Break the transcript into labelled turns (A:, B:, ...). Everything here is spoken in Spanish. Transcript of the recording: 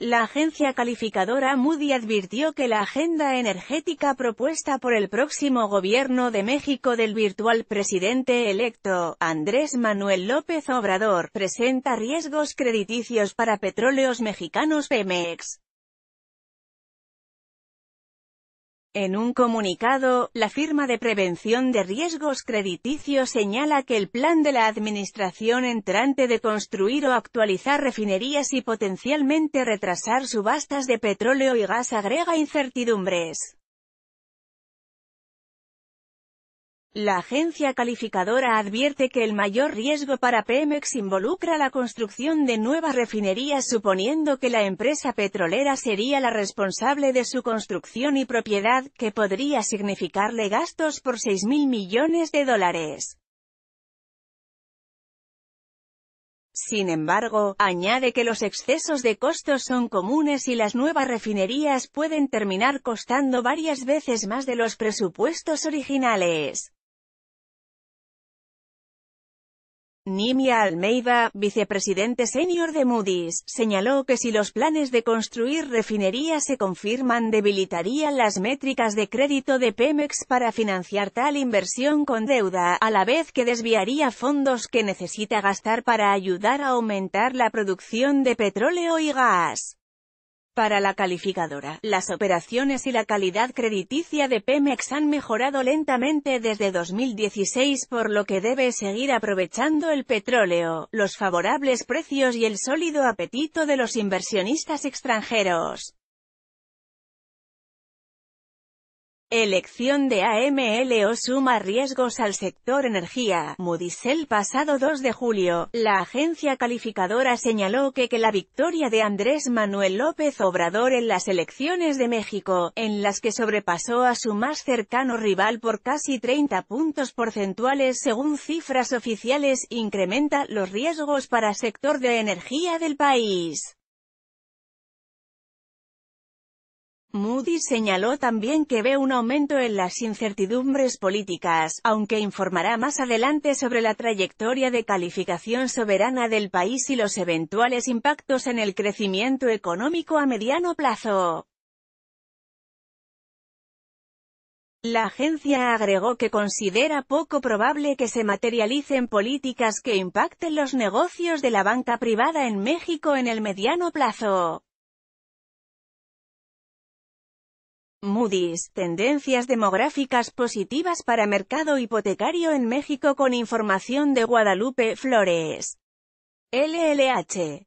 A: La agencia calificadora Moody advirtió que la agenda energética propuesta por el próximo gobierno de México del virtual presidente electo, Andrés Manuel López Obrador, presenta riesgos crediticios para petróleos mexicanos Pemex. En un comunicado, la firma de prevención de riesgos crediticios señala que el plan de la administración entrante de construir o actualizar refinerías y potencialmente retrasar subastas de petróleo y gas agrega incertidumbres. La agencia calificadora advierte que el mayor riesgo para Pemex involucra la construcción de nuevas refinerías suponiendo que la empresa petrolera sería la responsable de su construcción y propiedad, que podría significarle gastos por 6.000 millones de dólares. Sin embargo, añade que los excesos de costos son comunes y las nuevas refinerías pueden terminar costando varias veces más de los presupuestos originales. Nimia Almeida, vicepresidente senior de Moody's, señaló que si los planes de construir refinerías se confirman debilitarían las métricas de crédito de Pemex para financiar tal inversión con deuda, a la vez que desviaría fondos que necesita gastar para ayudar a aumentar la producción de petróleo y gas. Para la calificadora, las operaciones y la calidad crediticia de Pemex han mejorado lentamente desde 2016 por lo que debe seguir aprovechando el petróleo, los favorables precios y el sólido apetito de los inversionistas extranjeros. Elección de AMLO suma riesgos al sector energía. Moody's el pasado 2 de julio, la agencia calificadora señaló que, que la victoria de Andrés Manuel López Obrador en las elecciones de México, en las que sobrepasó a su más cercano rival por casi 30 puntos porcentuales según cifras oficiales, incrementa los riesgos para sector de energía del país. Moody señaló también que ve un aumento en las incertidumbres políticas, aunque informará más adelante sobre la trayectoria de calificación soberana del país y los eventuales impactos en el crecimiento económico a mediano plazo. La agencia agregó que considera poco probable que se materialicen políticas que impacten los negocios de la banca privada en México en el mediano plazo. Moody's, tendencias demográficas positivas para mercado hipotecario en México con información de Guadalupe Flores. LLH.